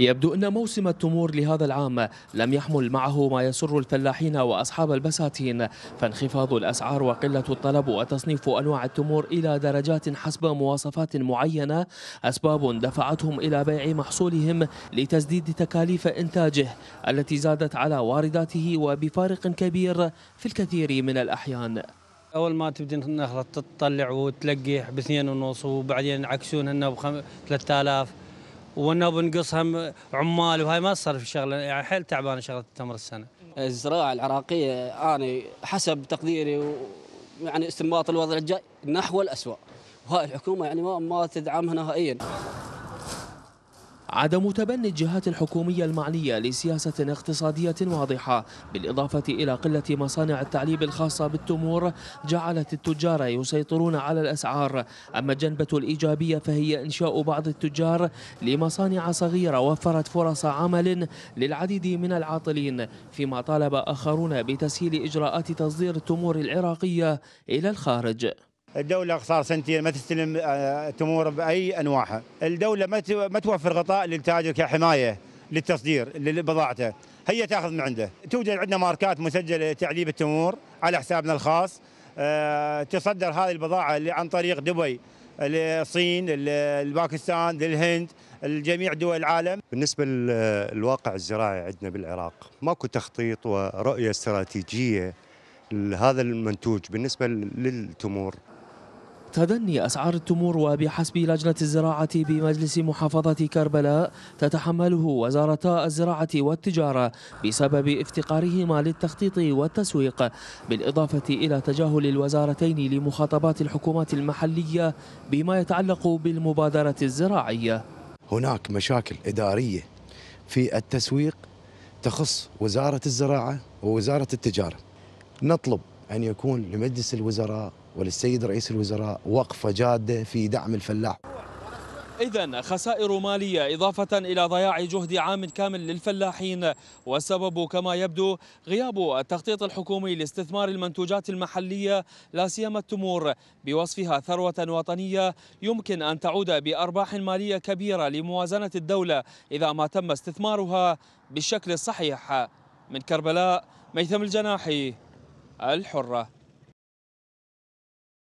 يبدو أن موسم التمور لهذا العام لم يحمل معه ما يسر الفلاحين وأصحاب البساتين فانخفاض الأسعار وقلة الطلب وتصنيف أنواع التمور إلى درجات حسب مواصفات معينة أسباب دفعتهم إلى بيع محصولهم لتسديد تكاليف إنتاجه التي زادت على وارداته وبفارق كبير في الكثير من الأحيان اول ما تبدين النخله تطلع وتلقح باثنين ونص وبعدين يعكسونهن ب 3000 وانه بنقصها عمال وهاي ما تصرف الشغله يعني حيل تعبانه شغله التمر السنه. الزراعه العراقيه انا حسب تقديري و يعني استنباط الوضع الجاي نحو الاسوء وهاي الحكومه يعني ما ما تدعمها نهائيا. عدم تبني الجهات الحكومية المعنية لسياسة اقتصادية واضحة بالإضافة إلى قلة مصانع التعليب الخاصة بالتمور جعلت التجار يسيطرون على الأسعار أما الجنبة الإيجابية فهي إنشاء بعض التجار لمصانع صغيرة وفرت فرص عمل للعديد من العاطلين فيما طالب آخرون بتسهيل إجراءات تصدير التمور العراقية إلى الخارج الدولة صار سنتين ما تستلم آه، تمور بأي أنواعها الدولة ما توفر غطاء للتاجر كحماية للتصدير لبضاعته هي تاخذ من عنده توجد عندنا ماركات مسجلة تعليب التمور على حسابنا الخاص آه، تصدر هذه البضاعة عن طريق دبي الصين الباكستان للهند الجميع دول العالم بالنسبة للواقع الزراعي عندنا بالعراق ماكو تخطيط ورؤية استراتيجية لهذا المنتوج بالنسبة للتمور تدني أسعار التمور وبحسب لجنة الزراعة بمجلس محافظة كربلاء تتحمله وزارتا الزراعة والتجارة بسبب افتقارهما للتخطيط والتسويق بالإضافة إلى تجاهل الوزارتين لمخاطبات الحكومات المحلية بما يتعلق بالمبادرة الزراعية هناك مشاكل إدارية في التسويق تخص وزارة الزراعة ووزارة التجارة نطلب أن يكون لمجلس الوزراء وللسيد رئيس الوزراء وقفة جادة في دعم الفلاح إذا خسائر مالية إضافة إلى ضياع جهد عام كامل للفلاحين والسبب كما يبدو غياب التخطيط الحكومي لاستثمار المنتوجات المحلية لا سيما التمور بوصفها ثروة وطنية يمكن أن تعود بأرباح مالية كبيرة لموازنة الدولة إذا ما تم استثمارها بالشكل الصحيح من كربلاء ميثم الجناحي الحرة